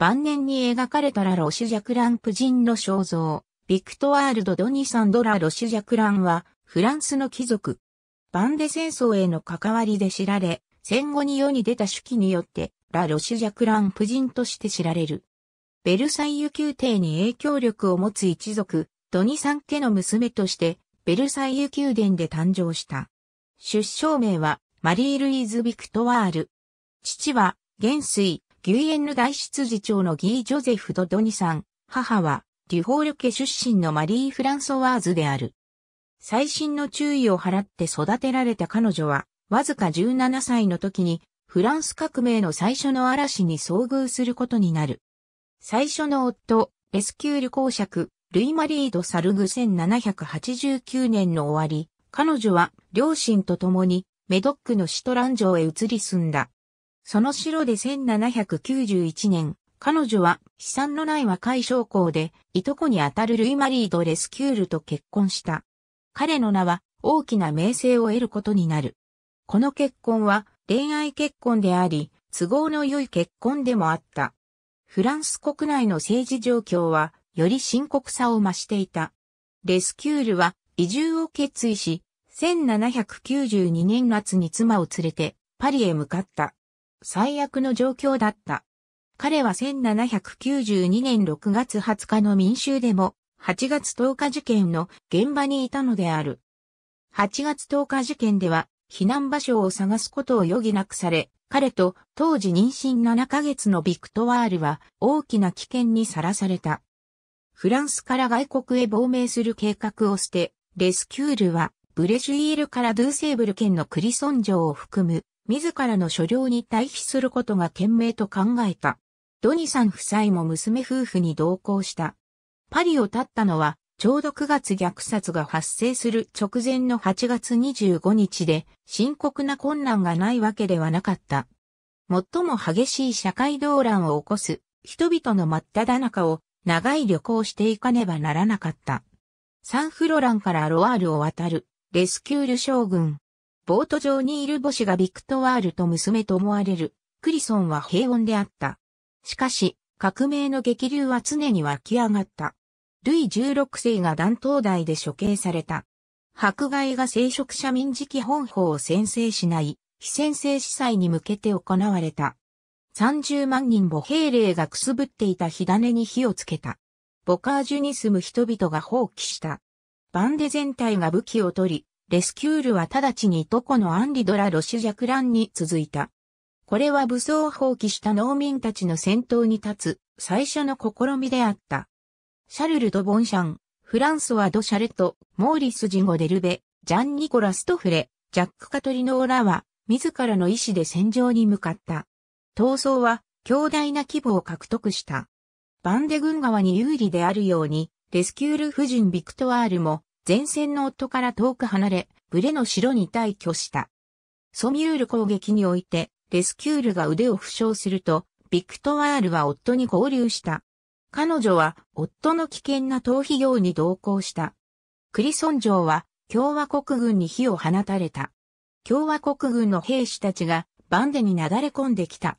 晩年に描かれたラロシュ・ジャクラン夫人の肖像、ビクトワールド・ドニサンド・ラロシュ・ジャクランは、フランスの貴族。バンデ戦争への関わりで知られ、戦後に世に出た手記によって、ラ・ロシュ・ジャクラン夫人として知られる。ベルサイユ宮廷に影響力を持つ一族、ドニサン家の娘として、ベルサイユ宮殿で誕生した。出生名は、マリー・ルイーズ・ビクトワール。父は、元帥、ギュイエンヌ大出事長のギー・ジョゼフ・ドドニさん、母は、デュフォール家出身のマリー・フランソワーズである。最新の注意を払って育てられた彼女は、わずか17歳の時に、フランス革命の最初の嵐に遭遇することになる。最初の夫、レスキュール公爵、ルイマリード・サルグ1789年の終わり、彼女は両親と共にメドックのシトラン城へ移り住んだ。その城で1791年、彼女は悲惨のない若い将校で、いとこにあたるルイ・マリー・ド・レスキュールと結婚した。彼の名は大きな名声を得ることになる。この結婚は恋愛結婚であり、都合の良い結婚でもあった。フランス国内の政治状況は、より深刻さを増していた。レスキュールは移住を決意し、1792年夏に妻を連れてパリへ向かった。最悪の状況だった。彼は1792年6月20日の民衆でも8月10日事件の現場にいたのである。8月10日事件では避難場所を探すことを余儀なくされ、彼と当時妊娠7ヶ月のビクトワールは大きな危険にさらされた。フランスから外国へ亡命する計画を捨て、レスキュールはブレシュイールからドゥーセーブル県のクリソン城を含む自らの所領に退避することが賢明と考えた。ドニさん夫妻も娘夫婦に同行した。パリを立ったのは、ちょうど9月虐殺が発生する直前の8月25日で、深刻な困難がないわけではなかった。最も激しい社会動乱を起こす人々の真っ只中を長い旅行していかねばならなかった。サンフロランからロワールを渡るレスキュール将軍、ボート上にいる母子がビクトワールと娘と思われる。クリソンは平穏であった。しかし、革命の激流は常に湧き上がった。ルイ16世が断頭台で処刑された。迫害が聖職者民事基本法を宣誓しない、非宣誓司祭に向けて行われた。30万人母兵令がくすぶっていた火種に火をつけた。ボカージュに住む人々が放棄した。バンデ全体が武器を取り、レスキュールは直ちにトコのアンリドラ・ロシュジャクランに続いた。これは武装を放棄した農民たちの先頭に立つ最初の試みであった。シャルル・ド・ボンシャン、フランソワ・ド・シャレト、モーリス・ジゴ・デルベ、ジャン・ニコラ・ストフレ、ジャック・カトリノーラは、自らの意志で戦場に向かった。闘争は、強大な規模を獲得した。バンデ軍側に有利であるように、レスキュール夫人ビクトワールも、前線の夫から遠く離れ、ブレの城に退去した。ソミュール攻撃において、レスキュールが腕を負傷すると、ビクトワールは夫に合流した。彼女は夫の危険な逃避業に同行した。クリソン城は共和国軍に火を放たれた。共和国軍の兵士たちがバンデに流れ込んできた。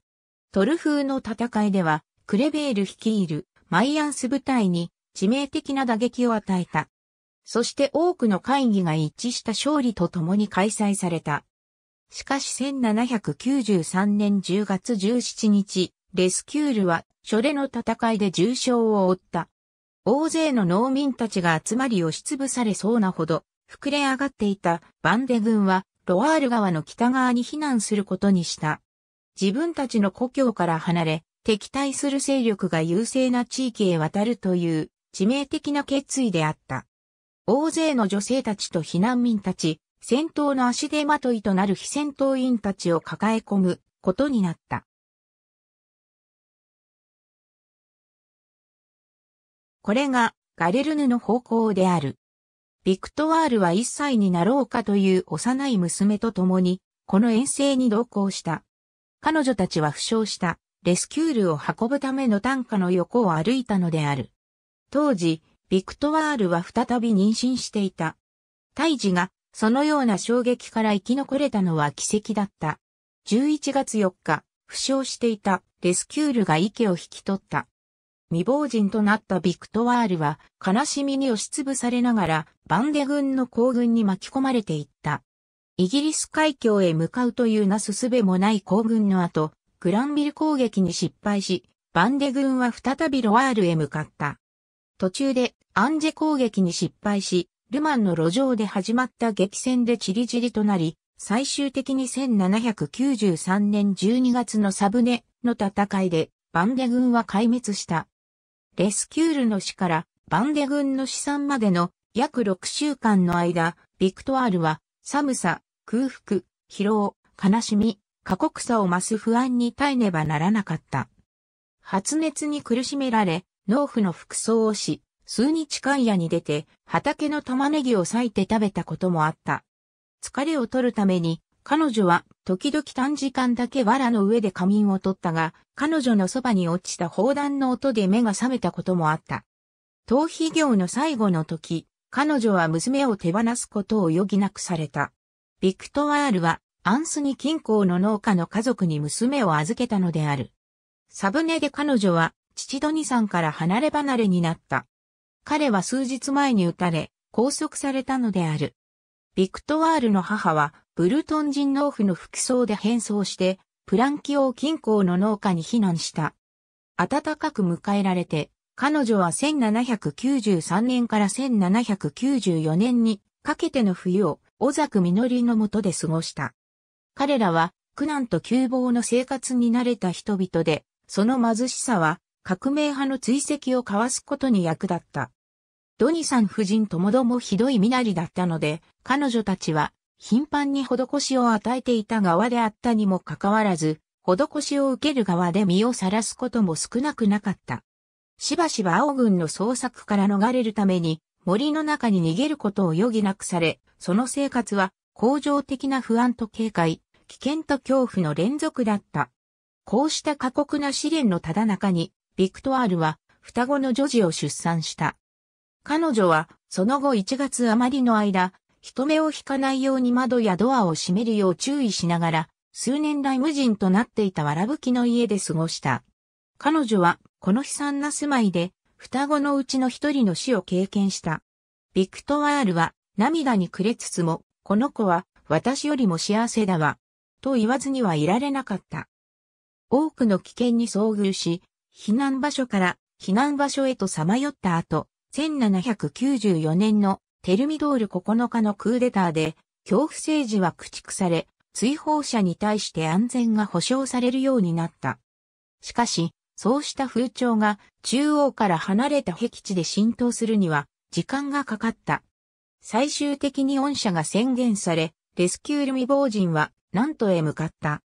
トルフーの戦いでは、クレベール率いるマイアンス部隊に致命的な打撃を与えた。そして多くの会議が一致した勝利と共に開催された。しかし1793年10月17日、レスキュールは、初レの戦いで重傷を負った。大勢の農民たちが集まり押しつぶされそうなほど、膨れ上がっていたバンデ軍は、ロワール川の北側に避難することにした。自分たちの故郷から離れ、敵対する勢力が優勢な地域へ渡るという致命的な決意であった。大勢の女性たちと避難民たち、戦闘の足手まといとなる非戦闘員たちを抱え込むことになった。これがガレルヌの方向である。ビクトワールは1歳になろうかという幼い娘と共に、この遠征に同行した。彼女たちは負傷したレスキュールを運ぶための担架の横を歩いたのである。当時、ビクトワールは再び妊娠していた。胎児が、そのような衝撃から生き残れたのは奇跡だった。11月4日、負傷していたレスキュールが池を引き取った。未亡人となったビクトワールは悲しみに押しつぶされながらバンデ軍の行軍に巻き込まれていった。イギリス海峡へ向かうというなすすべもない行軍の後、グランビル攻撃に失敗し、バンデ軍は再びロワールへ向かった。途中でアンジェ攻撃に失敗し、ルマンの路上で始まった激戦でチリチリとなり、最終的に1793年12月のサブネの戦いでバンデ軍は壊滅した。レスキュールの死からバンデ軍の死産までの約6週間の間、ビクトワールは寒さ、空腹、疲労、悲しみ、過酷さを増す不安に耐えねばならなかった。発熱に苦しめられ、農夫の服装をし、数日間屋に出て、畑の玉ねぎを裂いて食べたこともあった。疲れを取るために、彼女は時々短時間だけ藁の上で仮眠を取ったが、彼女のそばに落ちた砲弾の音で目が覚めたこともあった。逃避業の最後の時、彼女は娘を手放すことを余儀なくされた。ビクトワールは、アンスニ近郊の農家の家族に娘を預けたのである。サブネで彼女は、父ドニさんから離れ離れになった。彼は数日前に撃たれ、拘束されたのである。ビクトワールの母は、ブルトン人農夫の服装で変装して、プランキオー近郊の農家に避難した。暖かく迎えられて、彼女は1793年から1794年にかけての冬を小ク実りのもとで過ごした。彼らは苦難と窮乏の生活に慣れた人々で、その貧しさは革命派の追跡を交わすことに役立った。ドニさん夫人ともどもひどい身なりだったので、彼女たちは頻繁に施しを与えていた側であったにもかかわらず、施しを受ける側で身を晒すことも少なくなかった。しばしば青軍の捜索から逃れるために森の中に逃げることを余儀なくされ、その生活は恒常的な不安と警戒、危険と恐怖の連続だった。こうした過酷な試練のただ中に、ビクトワールは双子の女児を出産した。彼女はその後1月余りの間、人目を引かないように窓やドアを閉めるよう注意しながら、数年来無人となっていたわらぶきの家で過ごした。彼女はこの悲惨な住まいで双子のうちの一人の死を経験した。ビクトワールは涙にくれつつも、この子は私よりも幸せだわ、と言わずにはいられなかった。多くの危険に遭遇し、避難場所から避難場所へとさまよった後、1794年のテルミドール9日のクーデターで、恐怖政治は駆逐され、追放者に対して安全が保障されるようになった。しかし、そうした風潮が中央から離れた僻地で浸透するには時間がかかった。最終的に恩赦が宣言され、レスキュール未亡人は南都へ向かった。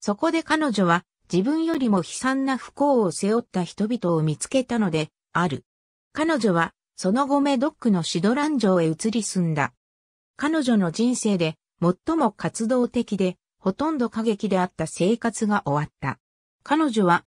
そこで彼女は自分よりも悲惨な不幸を背負った人々を見つけたので、ある。彼女は、その後メドックのシドラン城へ移り住んだ。彼女の人生で、最も活動的で、ほとんど過激であった生活が終わった。彼女は、